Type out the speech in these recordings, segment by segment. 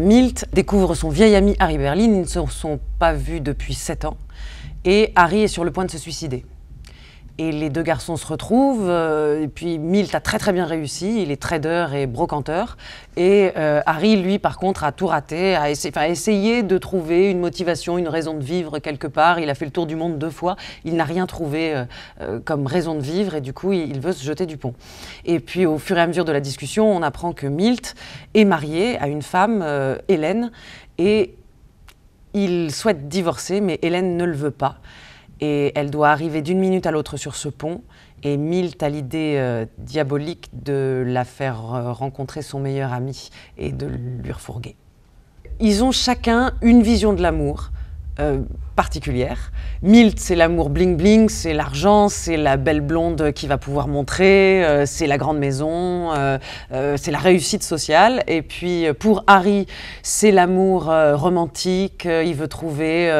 Milt découvre son vieil ami Harry Berlin, ils ne se sont pas vus depuis 7 ans, et Harry est sur le point de se suicider. Et les deux garçons se retrouvent. Euh, et puis Milt a très très bien réussi. Il est trader et brocanteur. Et euh, Harry, lui, par contre, a tout raté, a, essayé de trouver une motivation, une raison de vivre quelque part. Il a fait le tour du monde deux fois. Il n'a rien trouvé euh, comme raison de vivre. Et du coup, il, veut se jeter du pont. Et puis, au fur et à mesure de la discussion, on apprend que Milt est marié à une femme, Hélène. Et il souhaite divorcer, mais Hélène ne le veut pas et elle doit arriver d'une minute à l'autre sur ce pont. Et Milt a l'idée euh, diabolique de la faire euh, rencontrer son meilleur ami et de lui refourguer. Ils ont chacun une vision de l'amour. Euh, particulière. Milt, c'est l'amour bling bling, c'est l'argent, c'est la belle blonde qui va pouvoir montrer, euh, c'est la grande maison, euh, euh, c'est la réussite sociale. Et puis pour Harry, c'est l'amour romantique, il veut trouver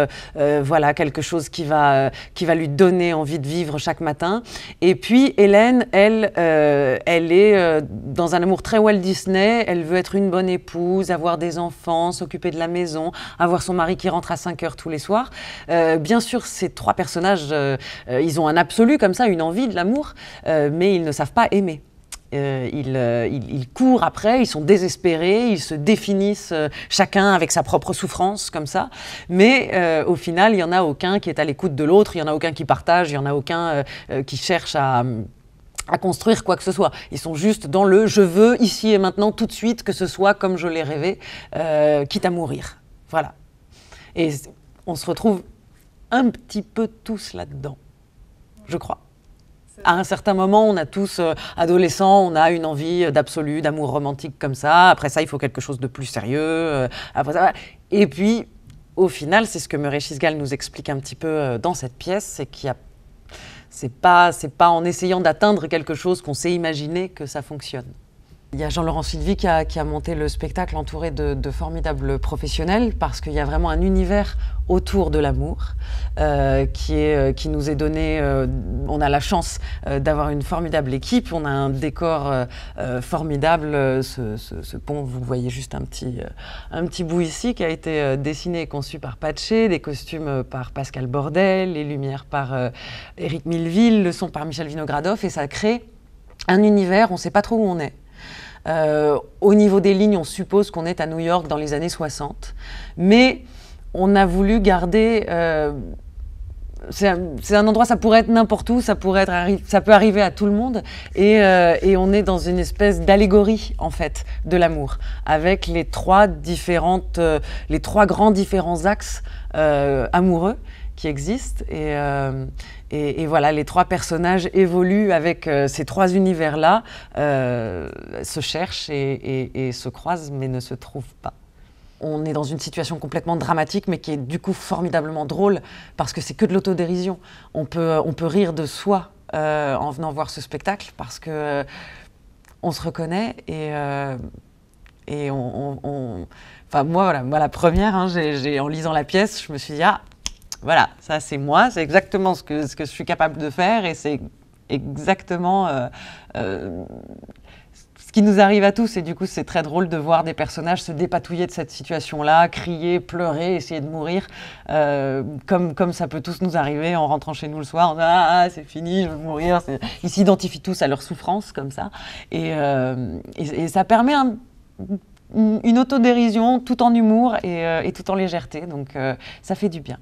voilà quelque chose qui va, lui donner envie de vivre chaque matin. Et puis Hélène, elle, elle est dans un amour très Walt Disney, elle veut être une bonne épouse, avoir des enfants, s'occuper de la maison, avoir son mari qui rentre à 5 heures tous les soirs. Euh, bien sûr, ces trois personnages, euh, euh, ils ont un absolu comme ça, une envie de l'amour, mais ils ne savent pas aimer. ils, ils, courent après, ils sont désespérés, ils se définissent chacun avec sa propre souffrance comme ça. Mais au final, il n'y en a aucun qui est à l'écoute de l'autre, il n'y en a aucun qui partage, il n'y en a aucun qui cherche à à construire quoi que ce soit. Ils sont juste dans le je veux ici et maintenant tout de suite que ce soit comme je l'ai rêvé, quitte à mourir. Voilà. Et on se retrouve un petit peu tous là-dedans, je crois. À un certain moment, on a tous, euh, adolescents, on a une envie euh, d'absolu, d'amour romantique comme ça. Après ça, il faut quelque chose de plus sérieux. Euh, et puis, au final, c'est ce que Murray Chisgal nous explique un petit peu dans cette pièce, c'est qu'il y a c'est pas, pas en essayant d'atteindre quelque chose qu'on sait imaginé que ça fonctionne. Il y a Jean-Laurent Sylvie qui a, monté le spectacle entouré de, formidables professionnels parce qu'il y a vraiment un univers autour de l'amour euh, euh, qui, nous est donné. Euh, on a la chance d'avoir une formidable équipe, on a un décor formidable. Ce, pont, vous voyez juste un petit, un petit bout ici qui a été dessiné et conçu par Patché, des costumes par Pascal Bordel, les lumières par Éric Milville, le son par Michel Vinogradoff et ça crée un univers, on ne sait pas trop où on est. Euh, au niveau des lignes, on suppose qu'on est à New York dans les années 60. Mais on a voulu garder... Euh, c'est un, endroit, ça pourrait être n'importe où, ça, pourrait être, ça peut arriver à tout le monde. Euh, et, on est dans une espèce d'allégorie, en fait, de l'amour, avec les trois, différentes, les trois grands différents axes amoureux qui existent. Euh, et, et, voilà, les trois personnages évoluent avec euh, ces trois univers-là, euh, se cherchent et, se croisent, mais ne se trouvent pas on est dans une situation complètement dramatique, mais qui est du coup formidablement drôle, parce que c'est que de l'autodérision. On peut, on peut rire de soi en venant voir ce spectacle, parce que on se reconnaît et, et on, Enfin, moi, voilà, moi, la première, hein, en lisant la pièce, je me suis dit, ah, voilà, ça c'est moi, c'est exactement ce que, je suis capable de faire et c'est exactement euh, euh, ce qui nous arrive à tous. Et du coup, c'est très drôle de voir des personnages se dépatouiller de cette situation-là, crier, pleurer, essayer de mourir, euh, comme, ça peut tous nous arriver en rentrant chez nous le soir. Ah, ah, c'est fini, je veux mourir. Ils s'identifient tous à leur souffrance comme ça. Et, ça permet une autodérision tout en humour et, tout en légèreté. Donc ça fait du bien.